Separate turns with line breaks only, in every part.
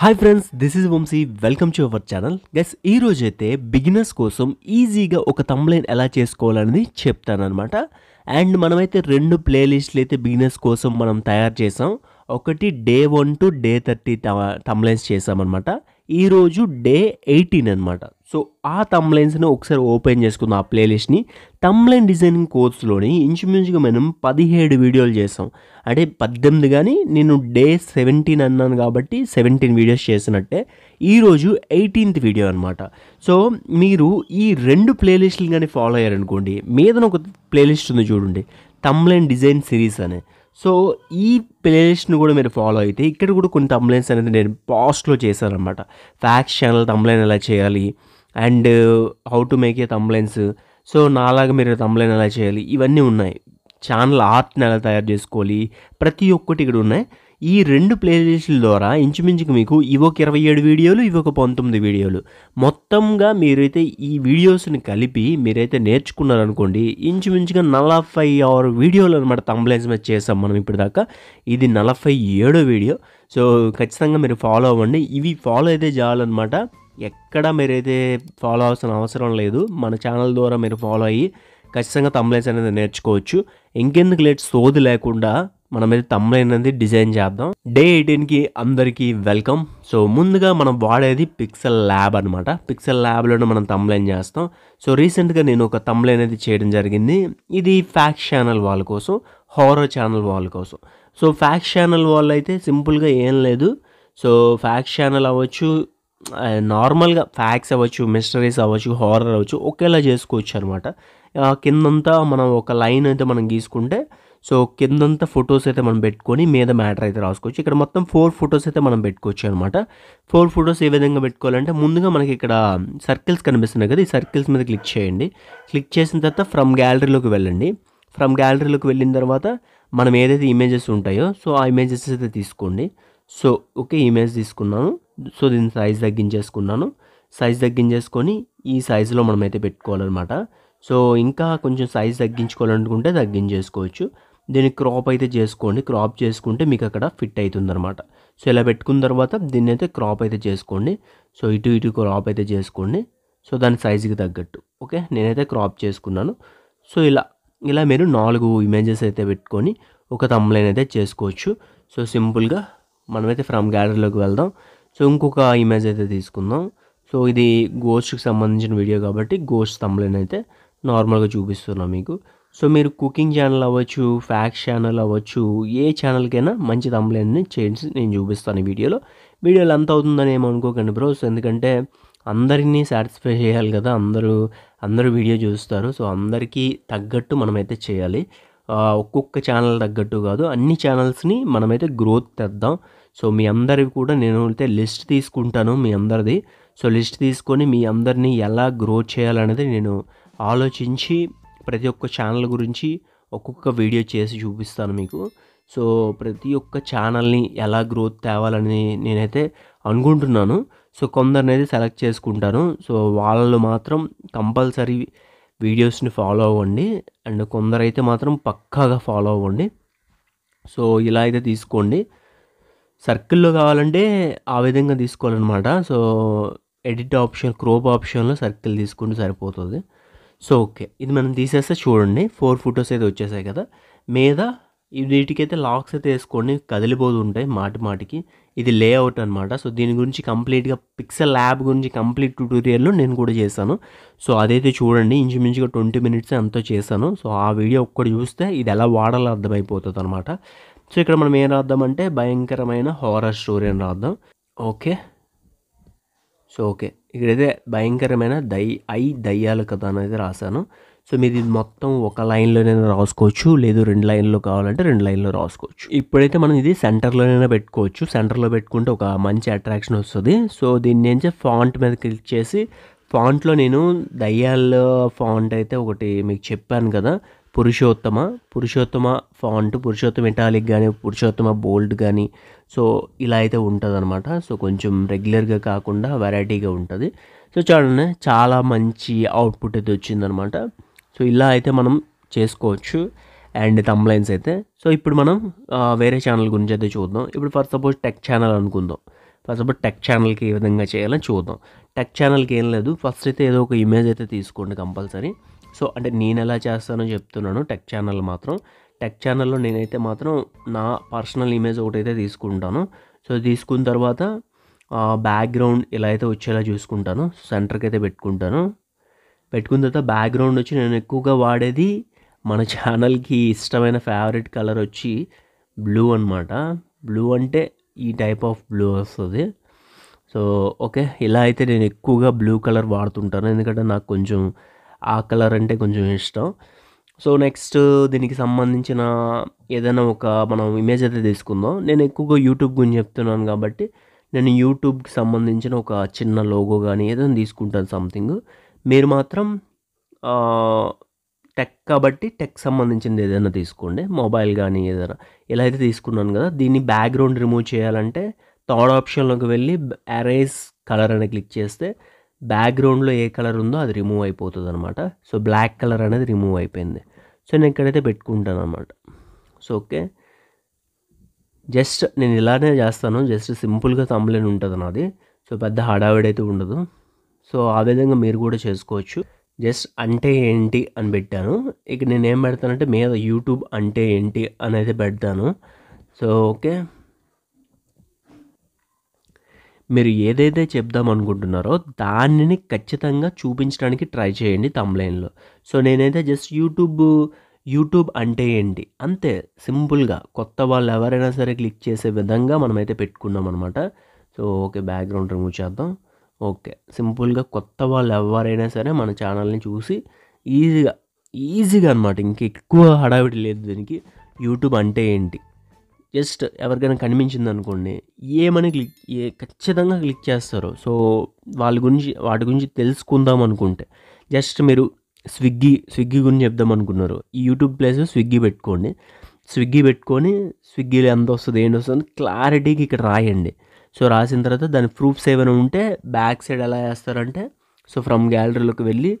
hi friends this is Vamshi welcome to our channel guys ఈ రోజైతే beginners కోసం ఈజీగా ఒక తమ్లైన్ ఎలా చేసుకోవాలనేది చెప్తానమాట అండ్ మనమైతే రెండు ప్లేలిస్ట్లు అయితే బిగినర్స్ కోసం మనం తయారు చేసాం ఒకటి day one to day thirty thumbnails చేసామన్నమాట ఈరోజు డే ఎయిటీన్ అనమాట సో ఆ తమ్లైన్స్ని ఒకసారి ఓపెన్ చేసుకుందాం ఆ ప్లేలిస్ట్ని తమ్లైన్ డిజైనింగ్ కోర్స్లోని ఇంచుమించుగా మనం పదిహేడు వీడియోలు చేసాం అంటే పద్దెనిమిది కానీ నేను డే సెవెంటీన్ అన్నాను కాబట్టి సెవెంటీన్ వీడియోస్ చేసినట్టే ఈరోజు ఎయిటీన్త్ వీడియో అనమాట సో మీరు ఈ రెండు ప్లేలిస్టులు కానీ ఫాలో అయ్యారనుకోండి మీదన ఒక ప్లేలిస్ట్ ఉంది చూడండి తమ్లైన్ డిజైన్ సిరీస్ అనే సో ఈ ప్లేలిస్ట్ను కూడా మీరు ఫాలో అయితే ఇక్కడ కూడా కొన్ని తమ్లైన్స్ అనేది నేను పాస్ట్లో చేశాను అనమాట ఫ్యాక్స్ ఛానల్ తమ్లైన్ ఎలా చేయాలి and how to make a thumbnails so నాలాగా మీరు తమ్లైన్ ఎలా చేయాలి ఇవన్నీ ఉన్నాయి ఛానల్ ఆర్ట్ని ఎలా తయారు చేసుకోవాలి ప్రతి ఒక్కటి ఇక్కడ ఉన్నాయి ఈ రెండు ప్లేలిస్టుల ద్వారా ఇంచుమించుకు మీకు ఇవొక ఇరవై ఏడు వీడియోలు ఇవొక పంతొమ్మిది వీడియోలు మొత్తంగా మీరైతే ఈ వీడియోస్ని కలిపి మీరైతే నేర్చుకున్నారనుకోండి ఇంచుమించుగా నలభై ఆరు వీడియోలు అనమాట తంబ్లైన్స్ మీద చేసాం మనం ఇప్పటిదాకా ఇది నలభై ఏడో వీడియో సో ఖచ్చితంగా మీరు ఫాలో అవ్వండి ఇవి ఫాలో అయితే చేయాలన్నమాట ఎక్కడ మీరైతే ఫాలో అవ్వాల్సిన అవసరం లేదు మన ఛానల్ ద్వారా మీరు ఫాలో అయ్యి ఖచ్చితంగా తంబ్లైన్స్ అనేది నేర్చుకోవచ్చు ఇంకెందుకు లేట్ సోది లేకుండా మనం అయితే తమ్ములైనది డిజైన్ చేద్దాం డే ఎయిటీన్కి అందరికీ వెల్కమ్ సో ముందుగా మనం వాడేది పిక్సెల్ ల్యాబ్ అనమాట పిక్సెల్ ల్యాబ్లోనే మనం తమ్లైన్ చేస్తాం సో రీసెంట్గా నేను ఒక తమ్లైన్ అనేది చేయడం జరిగింది ఇది ఫ్యాక్స్ ఛానల్ వాళ్ళ కోసం హారో ఛానల్ వాళ్ళ కోసం సో ఫ్యాక్స్ ఛానల్ వాళ్ళు అయితే సింపుల్గా ఏం లేదు సో ఫ్యాక్స్ ఛానల్ అవ్వచ్చు నార్మల్గా ఫ్యాక్స్ అవ్వచ్చు మిస్టరీస్ అవ్వచ్చు హారర్ అవ్వచ్చు ఒకేలా చేసుకోవచ్చు అనమాట కిందంతా మనం ఒక లైన్ అయితే మనం గీసుకుంటే సో కిందంతా ఫొటోస్ అయితే మనం పెట్టుకొని మీద మ్యాటర్ అయితే రాసుకోవచ్చు ఇక్కడ మొత్తం ఫోర్ ఫొటోస్ అయితే మనం పెట్టుకోవచ్చు అనమాట ఫోర్ ఫొటోస్ ఏ విధంగా పెట్టుకోవాలంటే ముందుగా మనకి ఇక్కడ సర్కిల్స్ కనిపిస్తున్నాయి కదా ఈ సర్కిల్స్ మీద క్లిక్ చేయండి క్లిక్ చేసిన తర్వాత ఫ్రమ్ గ్యాలరీలోకి వెళ్ళండి ఫ్రమ్ గ్యాలరీలోకి వెళ్ళిన తర్వాత మనం ఏదైతే ఇమేజెస్ ఉంటాయో సో ఆ ఇమేజెస్ అయితే తీసుకోండి సో ఓకే ఇమేజ్ తీసుకున్నాను సో దీని సైజ్ తగ్గించేసుకున్నాను సైజ్ తగ్గించేసుకొని ఈ సైజులో మనమైతే పెట్టుకోవాలన్నమాట సో ఇంకా కొంచెం సైజ్ తగ్గించుకోవాలనుకుంటే తగ్గించేసుకోవచ్చు దీన్ని క్రాప్ అయితే చేసుకోండి క్రాప్ చేసుకుంటే మీకు అక్కడ ఫిట్ అవుతుందన్నమాట సో ఇలా పెట్టుకున్న తర్వాత దీన్ని అయితే క్రాప్ అయితే చేసుకోండి సో ఇటు ఇటు క్రాప్ అయితే చేసుకోండి సో దాని సైజుకి తగ్గట్టు ఓకే నేనైతే క్రాప్ చేసుకున్నాను సో ఇలా ఇలా మీరు నాలుగు ఇమేజెస్ అయితే పెట్టుకొని ఒక తమ్లైన్ అయితే చేసుకోవచ్చు సో సింపుల్గా మనమైతే ఫ్రమ్ గ్యాలరీలోకి వెళ్దాం సో ఇంకొక ఇమేజ్ అయితే తీసుకుందాం సో ఇది గోస్ట్కి సంబంధించిన వీడియో కాబట్టి గోస్ట్ తమ్లైన్ అయితే నార్మల్గా చూపిస్తున్నాం మీకు సో మీరు కుకింగ్ ఛానల్ అవ్వచ్చు ఫ్యాక్స్ ఛానల్ అవ్వచ్చు ఏ ఛానల్కైనా మంచి తమ్ములేని చేసి నేను చూపిస్తాను ఈ వీడియోలో వీడియోలు ఎంత అవుతుందని ఏమనుకోకండి సో ఎందుకంటే అందరినీ సాటిస్ఫై చేయాలి కదా అందరూ అందరూ వీడియో చూస్తారు సో అందరికీ తగ్గట్టు మనమైతే చేయాలి ఒక్కొక్క ఛానల్ తగ్గట్టు కాదు అన్ని ఛానల్స్ని మనమైతే గ్రోత్ తెద్దాం సో మీ అందరివి కూడా నేను అయితే లిస్ట్ తీసుకుంటాను మీ అందరిది సో లిస్ట్ తీసుకొని మీ అందరినీ ఎలా గ్రోత్ చేయాలనేది నేను ఆలోచించి ప్రతి ఒక్క ఛానల్ గురించి ఒక్కొక్క వీడియో చేసి చూపిస్తాను మీకు సో ప్రతి ఒక్క ఛానల్ని ఎలా గ్రోత్ తేవాలని నేనైతే అనుకుంటున్నాను సో కొందరినైతే సెలెక్ట్ చేసుకుంటాను సో వాళ్ళు మాత్రం కంపల్సరీ వీడియోస్ని ఫాలో అవ్వండి అండ్ కొందరైతే మాత్రం పక్కాగా ఫాలో అవ్వండి సో ఇలా అయితే తీసుకోండి సర్కిల్లో కావాలంటే ఆ విధంగా తీసుకోవాలన్నమాట సో ఎడిట్ ఆప్షన్ క్రోప్ ఆప్షన్లో సర్కిల్ తీసుకుంటే సరిపోతుంది సో ఓకే ఇది మనం తీసేస్తే చూడండి ఫోర్ ఫొటోస్ అయితే వచ్చేసాయి కదా మీద వీటికైతే లాక్స్ అయితే వేసుకోండి కదిలిపోదు ఉంటాయి మాటి మాటికి ఇది లేఅవుట్ అనమాట సో దీని గురించి కంప్లీట్గా పిక్సెల్ ల్యాబ్ గురించి కంప్లీట్ ట్యూటోరియల్ నేను కూడా చేశాను సో అదైతే చూడండి ఇంచుమించుగా ట్వంటీ మినిట్స్ అంతా చేశాను సో ఆ వీడియో ఒక్కటి చూస్తే ఇది ఎలా వాడాలో అర్థమైపోతుంది అనమాట సో ఇక్కడ మనం ఏం రాద్దామంటే భయంకరమైన హారర్ స్టోరీ అని రాద్దాం ఓకే సో ఓకే ఇక్కడైతే భయంకరమైన దయ ఐ దయ్యాల కథ అనేది రాశాను సో మీరు ఇది మొత్తం ఒక లైన్లోనైనా రాసుకోవచ్చు లేదు రెండు లైన్లో కావాలంటే రెండు లైన్లో రాసుకోవచ్చు ఇప్పుడైతే మనం ఇది సెంటర్లోనైనా పెట్టుకోవచ్చు సెంటర్లో పెట్టుకుంటే ఒక మంచి అట్రాక్షన్ వస్తుంది సో దీన్ని నుంచి ఫాంట్ మీద క్లిక్ చేసి ఫాంట్లో నేను దయ్యాల ఫాంట్ అయితే ఒకటి మీకు చెప్పాను కదా పురుషోత్తమ పురుషోత్తమ ఫాంట్ పురుషోత్తమ ఇటాలిక్ కానీ పురుషోత్తమ బోల్డ్ కానీ సో ఇలా అయితే ఉంటుంది అనమాట సో కొంచెం రెగ్యులర్గా కాకుండా వెరైటీగా ఉంటుంది సో చూడండి చాలా మంచి అవుట్పుట్ అయితే వచ్చిందనమాట సో ఇలా అయితే మనం చేసుకోవచ్చు అండ్ తమ్లైన్స్ అయితే సో ఇప్పుడు మనం వేరే ఛానల్ గురించి అయితే చూద్దాం ఇప్పుడు ఫర్ సపోజ్ టెక్ ఛానల్ అనుకుందాం ఫర్ సపోజ్ టెక్ ఛానల్కి ఏ విధంగా చేయాలని చూద్దాం టెక్ ఛానల్కి ఏం లేదు ఫస్ట్ అయితే ఏదో ఒక ఇమేజ్ అయితే తీసుకోండి కంపల్సరీ సో అంటే నేను ఎలా చేస్తానో చెప్తున్నాను టెక్ ఛానల్ మాత్రం టెక్ ఛానల్లో నేనైతే మాత్రం నా పర్సనల్ ఇమేజ్ ఒకటైతే తీసుకుంటాను సో తీసుకున్న తర్వాత బ్యాక్గ్రౌండ్ ఇలా అయితే వచ్చేలా చూసుకుంటాను సెంటర్కి అయితే పెట్టుకుంటాను పెట్టుకున్న తర్వాత బ్యాక్గ్రౌండ్ వచ్చి నేను ఎక్కువగా వాడేది మన ఛానల్కి ఇష్టమైన ఫేవరెట్ కలర్ వచ్చి బ్లూ అనమాట బ్లూ అంటే ఈ టైప్ ఆఫ్ బ్లూ వస్తుంది సో ఓకే ఇలా అయితే నేను ఎక్కువగా బ్లూ కలర్ వాడుతుంటాను ఎందుకంటే నాకు కొంచెం ఆ కలర్ అంటే కొంచెం ఇష్టం సో నెక్స్ట్ దీనికి సంబంధించిన ఏదైనా ఒక మనం ఇమేజ్ అయితే తీసుకుందాం నేను ఎక్కువగా యూట్యూబ్ గురించి చెప్తున్నాను కాబట్టి నేను యూట్యూబ్కి సంబంధించిన ఒక చిన్న లోగో కానీ ఏదైనా తీసుకుంటాను సంథింగ్ మీరు మాత్రం టెక్ కాబట్టి టెక్ సంబంధించింది ఏదైనా తీసుకోండి మొబైల్ కానీ ఏదైనా ఇలా అయితే తీసుకున్నాను కదా దీన్ని బ్యాక్గ్రౌండ్ రిమూవ్ చేయాలంటే థర్డ్ ఆప్షన్లోకి వెళ్ళి అరేస్ కలర్ అని క్లిక్ చేస్తే బ్యాక్గ్రౌండ్లో ఏ కలర్ ఉందో అది రిమూవ్ అయిపోతుంది అనమాట సో బ్లాక్ కలర్ అనేది రిమూవ్ అయిపోయింది సో నేను ఇక్కడైతే పెట్టుకుంటాను అనమాట సో ఓకే జస్ట్ నేను ఇలానే చేస్తాను జస్ట్ సింపుల్గా తమ్ములేని ఉంటుంది నాది సో పెద్ద అయితే ఉండదు సో ఆ విధంగా మీరు కూడా చేసుకోవచ్చు జస్ట్ అంటే ఏంటి అని పెట్టాను ఇక నేనేం పెడతానంటే మీద యూట్యూబ్ అంటే ఏంటి అనేది పెడతాను సో ఓకే మీరు ఏదైతే చెప్దాం అనుకుంటున్నారో దానిని ఖచ్చితంగా చూపించడానికి ట్రై చేయండి తమ్లైన్లో సో నేనైతే జస్ట్ యూట్యూబ్ యూట్యూబ్ అంటే ఏంటి అంతే సింపుల్గా కొత్త వాళ్ళు ఎవరైనా సరే క్లిక్ చేసే విధంగా మనమైతే పెట్టుకున్నాం అనమాట సో ఓకే బ్యాక్గ్రౌండ్ రిమూవ్ చేద్దాం ఓకే సింపుల్గా కొత్త వాళ్ళు ఎవరైనా సరే మన ఛానల్ని చూసి ఈజీగా ఈజీగా అనమాట ఇంక ఎక్కువ హడావిడి లేదు దీనికి యూట్యూబ్ అంటే ఏంటి జస్ట్ ఎవరికైనా కనిపించింది అనుకోండి ఏమని క్లిక్ ఏ ఖచ్చితంగా క్లిక్ చేస్తారు సో వాళ్ళ గురించి వాటి గురించి తెలుసుకుందాం అనుకుంటే జస్ట్ మీరు స్విగ్గీ స్విగ్గీ గురించి చెప్దాం అనుకున్నారు ఈ యూట్యూబ్ ప్లేస్ స్విగ్గీ పెట్టుకోండి స్విగ్గీ పెట్టుకొని స్విగ్గీలో ఎంత వస్తుంది ఏంటి వస్తుంది క్లారిటీకి ఇక్కడ రాయండి సో రాసిన తర్వాత దాని ప్రూఫ్స్ ఏమైనా ఉంటే బ్యాక్ సైడ్ ఎలా వేస్తారంటే సో ఫ్రమ్ గ్యాలరీలోకి వెళ్ళి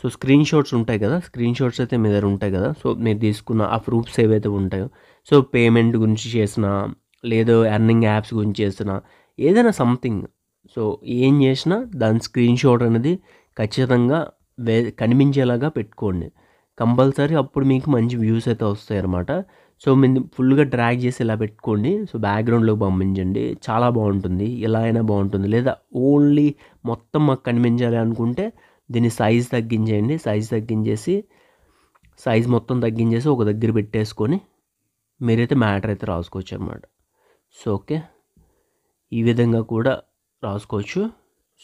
సో స్క్రీన్ షాట్స్ ఉంటాయి కదా స్క్రీన్ షాట్స్ అయితే మీ దగ్గర ఉంటాయి కదా సో మీరు తీసుకున్న ఆ ప్రూఫ్స్ ఏవైతే ఉంటాయో సో పేమెంట్ గురించి చేసిన లేదో ఎర్నింగ్ యాప్స్ గురించి చేసిన ఏదైనా సంథింగ్ సో ఏం చేసినా దాని స్క్రీన్ షాట్ అనేది ఖచ్చితంగా వే కనిపించేలాగా పెట్టుకోండి కంపల్సరీ అప్పుడు మీకు మంచి వ్యూస్ అయితే వస్తాయి అనమాట సో మీరు ఫుల్గా డ్రాగ్ చేసి ఇలా పెట్టుకోండి సో బ్యాక్గ్రౌండ్లోకి పంపించండి చాలా బాగుంటుంది ఇలా అయినా బాగుంటుంది లేదా ఓన్లీ మొత్తం మాకు కనిపించాలి అనుకుంటే దీన్ని సైజ్ తగ్గించేయండి సైజ్ తగ్గించేసి సైజ్ మొత్తం తగ్గించేసి ఒక దగ్గర పెట్టేసుకొని మీరైతే మ్యాటర్ అయితే రాసుకోవచ్చు అన్నమాట సో ఓకే ఈ విధంగా కూడా రాసుకోవచ్చు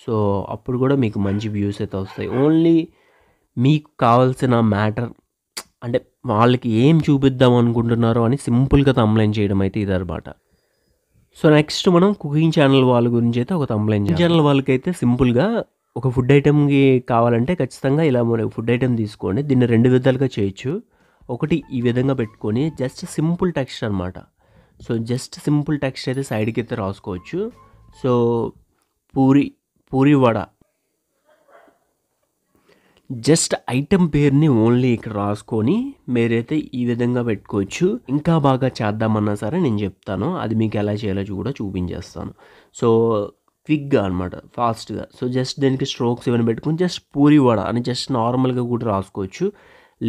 సో అప్పుడు కూడా మీకు మంచి వ్యూస్ అయితే వస్తాయి ఓన్లీ మీకు కావాల్సిన మ్యాటర్ అంటే వాళ్ళకి ఏం చూపిద్దాం అనుకుంటున్నారో అని సింపుల్గా తమ్లైన్ చేయడం అయితే అనమాట సో నెక్స్ట్ మనం కుకింగ్ ఛానల్ వాళ్ళ గురించి అయితే ఒక తమ్లైన్ ఛానల్ వాళ్ళకైతే సింపుల్గా ఒక ఫుడ్ ఐటెంకి కావాలంటే ఖచ్చితంగా ఇలా మరి ఫుడ్ ఐటమ్ తీసుకోండి దీన్ని రెండు విధాలుగా చేయొచ్చు ఒకటి ఈ విధంగా పెట్టుకొని జస్ట్ సింపుల్ టెక్స్ట్ అనమాట సో జస్ట్ సింపుల్ టెక్స్ట్ అయితే సైడ్కి అయితే రాసుకోవచ్చు so puri puri vada just item పేరుని ఓన్లీ ఇక్కడ రాసుకొని మీరైతే ఈ విధంగా పెట్టుకోవచ్చు ఇంకా బాగా చేద్దామన్నా సరే నేను చెప్తాను అది మీకు ఎలా చేయాలో కూడా చూపించేస్తాను సో క్విక్గా అనమాట ఫాస్ట్గా సో జస్ట్ దీనికి స్ట్రోక్స్ ఏమైనా పెట్టుకుని జస్ట్ పూరి వడ అని జస్ట్ నార్మల్గా కూడా రాసుకోవచ్చు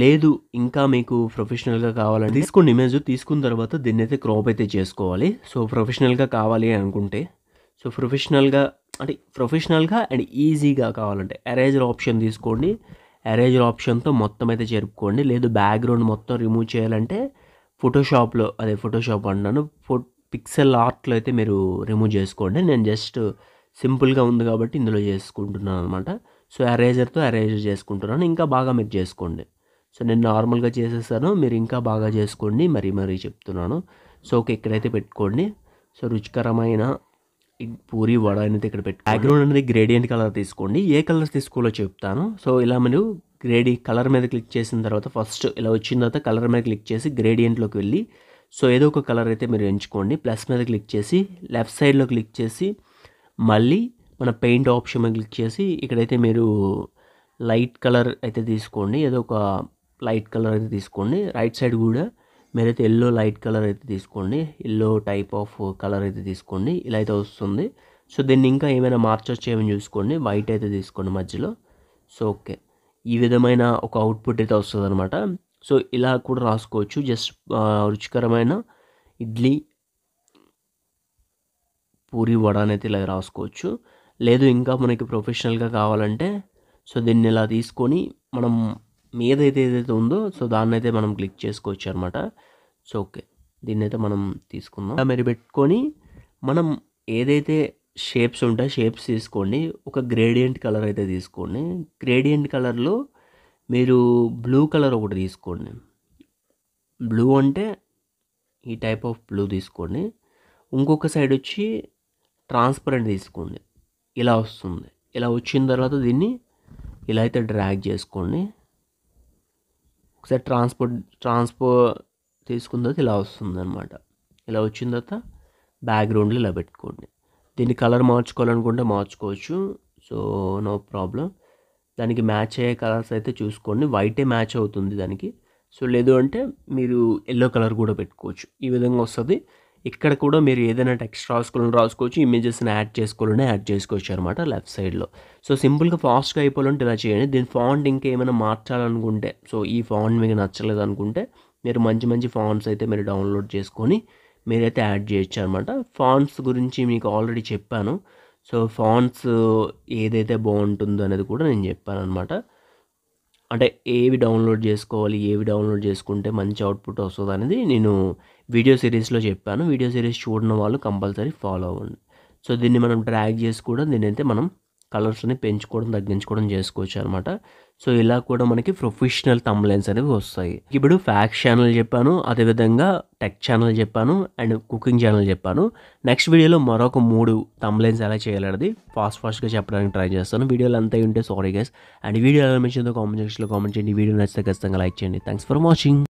లేదు ఇంకా మీకు ప్రొఫెషనల్గా కావాలంటే తీసుకున్న ఇమేజ్ తీసుకున్న తర్వాత దీన్ని అయితే క్రాప్ అయితే చేసుకోవాలి సో ప్రొఫెషనల్గా కావాలి అనుకుంటే సో ప్రొఫెషనల్గా అంటే ప్రొఫెషనల్గా అండ్ ఈజీగా కావాలంటే ఎరేజర్ ఆప్షన్ తీసుకోండి ఎరేజర్ ఆప్షన్తో మొత్తం అయితే జరుపుకోండి లేదు బ్యాక్గ్రౌండ్ మొత్తం రిమూవ్ చేయాలంటే ఫోటోషాప్లో అదే ఫోటోషాప్ అంటాను ఫో పిక్సెల్ ఆర్ట్లో అయితే మీరు రిమూవ్ చేసుకోండి నేను జస్ట్ సింపుల్గా ఉంది కాబట్టి ఇందులో చేసుకుంటున్నాను అనమాట సో ఎరేజర్తో ఎరేజర్ చేసుకుంటున్నాను ఇంకా బాగా మీరు చేసుకోండి సో నేను నార్మల్గా చేసేసాను మీరు ఇంకా బాగా చేసుకోండి మరీ మరీ చెప్తున్నాను సో ఒక ఇక్కడైతే పెట్టుకోండి సో రుచికరమైన పూరి వడ అనేది ఇక్కడ పెట్టి బ్యాక్గ్రౌండ్ అనేది గ్రేడియంట్ కలర్ తీసుకోండి ఏ కలర్ తీసుకోవాలో చెప్తాను సో ఇలా మీరు గ్రేడి కలర్ మీద క్లిక్ చేసిన తర్వాత ఫస్ట్ ఇలా వచ్చిన తర్వాత కలర్ మీద క్లిక్ చేసి గ్రేడియంట్లోకి వెళ్ళి సో ఏదో ఒక కలర్ అయితే మీరు ఎంచుకోండి ప్లస్ మీద క్లిక్ చేసి లెఫ్ట్ సైడ్లో క్లిక్ చేసి మళ్ళీ మన పెయింట్ ఆప్షన్ మీద క్లిక్ చేసి ఇక్కడైతే మీరు లైట్ కలర్ అయితే తీసుకోండి ఏదో ఒక లైట్ కలర్ అయితే తీసుకోండి రైట్ సైడ్ కూడా మీరు అయితే ఎల్లో లైట్ కలర్ అయితే తీసుకోండి ఎల్లో టైప్ ఆఫ్ కలర్ అయితే తీసుకోండి ఇలా అయితే వస్తుంది సో దీన్ని ఇంకా ఏమైనా మార్చొచ్చు ఏమైనా చూసుకోండి వైట్ అయితే తీసుకోండి మధ్యలో సో ఓకే ఈ విధమైన ఒక అవుట్పుట్ అయితే వస్తుంది అనమాట సో ఇలా కూడా రాసుకోవచ్చు జస్ట్ రుచికరమైన ఇడ్లీ పూరి వడ అనేది ఇలా రాసుకోవచ్చు లేదు ఇంకా మనకి ప్రొఫెషనల్గా కావాలంటే సో దీన్ని ఇలా తీసుకొని మనం మీదైతే ఏదైతే ఉందో సో దాన్ని అయితే మనం క్లిక్ చేసుకోవచ్చు అనమాట సో ఓకే దీన్ని అయితే మనం తీసుకుందాం మీరు పెట్టుకొని మనం ఏదైతే షేప్స్ ఉంటాయి షేప్స్ తీసుకోండి ఒక గ్రేడియంట్ కలర్ అయితే తీసుకోండి గ్రేడియంట్ కలర్లో మీరు బ్లూ కలర్ ఒకటి తీసుకోండి బ్లూ అంటే ఈ టైప్ ఆఫ్ బ్లూ తీసుకోండి ఇంకొక సైడ్ వచ్చి ట్రాన్స్పరెంట్ తీసుకోండి ఇలా వస్తుంది ఇలా వచ్చిన తర్వాత దీన్ని ఇలా అయితే డ్రాగ్ చేసుకోండి ఒకసారి ట్రాన్స్పోర్ట్ ట్రాన్స్పో తీసుకున్న తర్వాత ఇలా వస్తుంది అనమాట ఇలా వచ్చిన తర్వాత బ్యాక్గ్రౌండ్లో ఇలా పెట్టుకోండి దీన్ని కలర్ మార్చుకోవాలనుకుంటే మార్చుకోవచ్చు సో నో ప్రాబ్లం దానికి మ్యాచ్ అయ్యే కలర్స్ అయితే చూసుకోండి వైటే మ్యాచ్ అవుతుంది దానికి సో లేదు అంటే మీరు ఎల్లో కలర్ కూడా పెట్టుకోవచ్చు ఈ విధంగా వస్తుంది ఇక్కడ కూడా మీరు ఏదైనా టెక్స్ట్ రాసుకోవాలని రాసుకోవచ్చు ఇమేజెస్ని యాడ్ చేసుకోవాలని యాడ్ చేసుకోవచ్చు అనమాట లెఫ్ట్ సైడ్లో సో సింపుల్గా ఫాస్ట్గా అయిపోవాలంటే ఇలా చేయండి దీని ఫాంట్ ఇంకేమైనా మార్చాలనుకుంటే సో ఈ ఫాంట్ మీకు నచ్చలేదు అనుకుంటే మీరు మంచి మంచి ఫాంట్స్ అయితే మీరు డౌన్లోడ్ చేసుకొని మీరైతే యాడ్ చేయొచ్చు అనమాట ఫాంట్స్ గురించి మీకు ఆల్రెడీ చెప్పాను సో ఫాంట్స్ ఏదైతే బాగుంటుందో అనేది కూడా నేను చెప్పాను అనమాట అంటే ఏవి డౌన్లోడ్ చేసుకోవాలి ఏవి డౌన్లోడ్ చేసుకుంటే మంచి అవుట్పుట్ వస్తుంది అనేది నేను వీడియో సిరీస్లో చెప్పాను వీడియో సిరీస్ చూడడం వాళ్ళు కంపల్సరీ ఫాలో అవ్వండి సో దీన్ని మనం డ్రాగ్ చేసి కూడా దీని అయితే మనం కలర్స్ని పెంచుకోవడం తగ్గించుకోవడం చేసుకోవచ్చు అనమాట సో ఇలా కూడా మనకి ప్రొఫెషనల్ లైన్స్ అనేవి వస్తాయి ఇప్పుడు ఫ్యాక్స్ ఛానల్ చెప్పాను అదేవిధంగా టెక్ ఛానల్ చెప్పాను అండ్ కుకింగ్ ఛానల్ చెప్పాను నెక్స్ట్ వీడియోలో మరొక మూడు లైన్స్ ఎలా చేయాలనేది ఫాస్ట్ ఫాస్ట్గా చెప్పడానికి ట్రై చేస్తాను వీడియోలు అంతా ఉంటే సారీ గైస్ అండ్ వీడియో ఎలా నచ్చిందో కామెంట్ సెక్షన్లో కామెంట్ చేయండి వీడియో నచ్చితే ఖచ్చితంగా లైక్ చేయండి థ్యాంక్స్ ఫర్ వాచింగ్